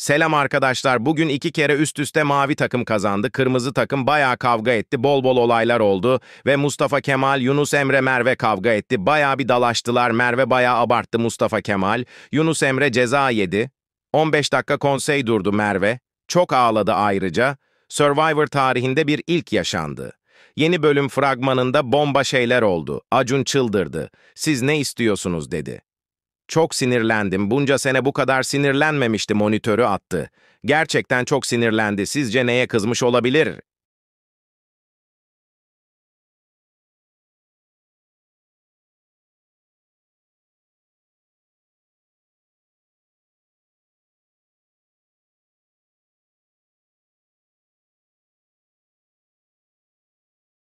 Selam arkadaşlar. Bugün iki kere üst üste mavi takım kazandı. Kırmızı takım bayağı kavga etti. Bol bol olaylar oldu. Ve Mustafa Kemal, Yunus Emre, Merve kavga etti. Bayağı bir dalaştılar. Merve bayağı abarttı Mustafa Kemal. Yunus Emre ceza yedi. 15 dakika konsey durdu Merve. Çok ağladı ayrıca. Survivor tarihinde bir ilk yaşandı. Yeni bölüm fragmanında bomba şeyler oldu. Acun çıldırdı. Siz ne istiyorsunuz dedi. Çok sinirlendim. Bunca sene bu kadar sinirlenmemişti monitörü attı. Gerçekten çok sinirlendi. Sizce neye kızmış olabilir?